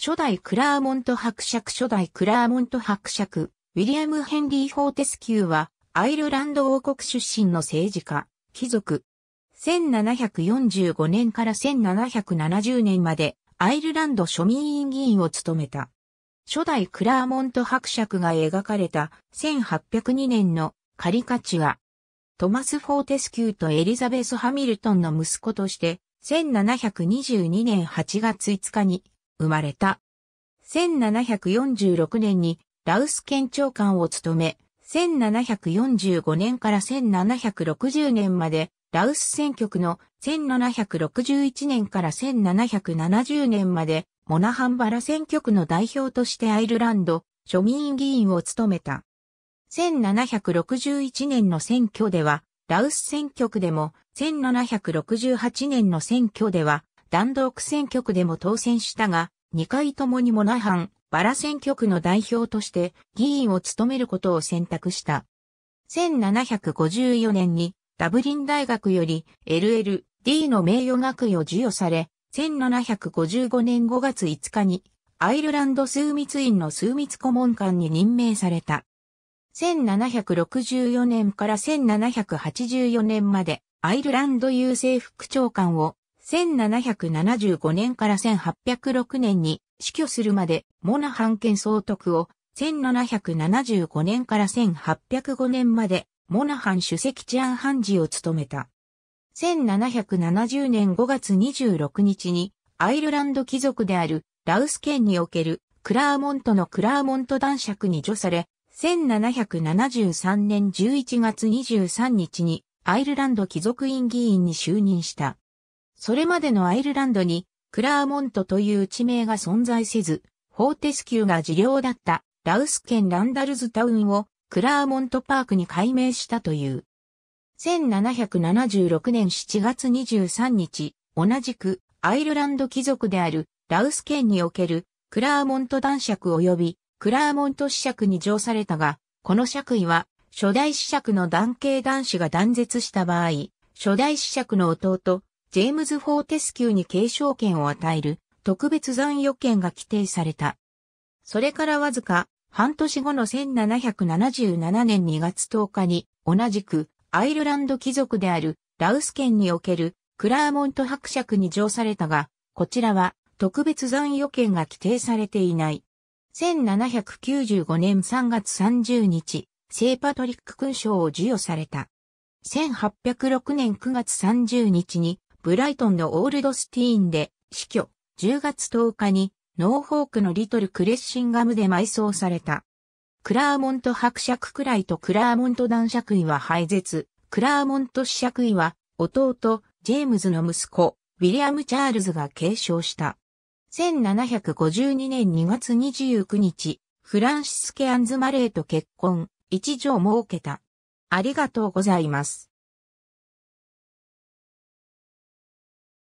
初代クラーモント伯爵初代クラーモント伯爵、ウィリアム・ヘンリー・フォーテスキューは、アイルランド王国出身の政治家、貴族。1745年から1770年まで、アイルランド庶民委員議員を務めた。初代クラーモント伯爵が描かれた1802年のカリカチュア。トマス・フォーテスキューとエリザベス・ハミルトンの息子として、1722年8月5日に生まれた。1746年にラウス県長官を務め、1745年から1760年まで、ラウス選挙区の1761年から1770年まで、モナハンバラ選挙区の代表としてアイルランド、庶民議員を務めた。1761年の選挙では、ラウス選挙区でも、1768年の選挙では、弾道区選挙区でも当選したが、2回ともにモナハン、バラ選挙区の代表として議員を務めることを選択した。1754年にダブリン大学より LLD の名誉学位を授与され、1755年5月5日にアイルランド枢密院の枢密顧問官に任命された。1764年から1784年までアイルランド郵政副長官を1775年から1806年に死去するまでモナハン県総督を、1775年から1805年までモナハン主席治安判事を務めた。1770年5月26日にアイルランド貴族であるラウス県におけるクラーモントのクラーモント男爵に除され、1773年11月23日にアイルランド貴族院議員に就任した。それまでのアイルランドにクラーモントという地名が存在せず、フォーテスキューが事業だったラウス県ランダルズタウンをクラーモントパークに改名したという。1776年7月23日、同じくアイルランド貴族であるラウス県におけるクラーモント男爵及びクラーモント子爵に上されたが、この爵位は初代子爵の男系男子が断絶した場合、初代子爵の弟ジェームズ・フォーテスキューに継承権を与える特別残余権が規定された。それからわずか半年後の1777年2月10日に同じくアイルランド貴族であるラウス県におけるクラーモント伯爵に上されたが、こちらは特別残余権が規定されていない。1795年3月30日、聖パトリック勲章を授与された。1806年9月30日にブライトンのオールドスティーンで死去、10月10日にノーホークのリトル・クレッシンガムで埋葬された。クラーモント伯爵くらいとクラーモント男爵位は廃絶、クラーモント子爵位は弟、ジェームズの息子、ウィリアム・チャールズが継承した。1752年2月29日、フランシスケ・アンズ・マレーと結婚、一女を設けた。ありがとうございます。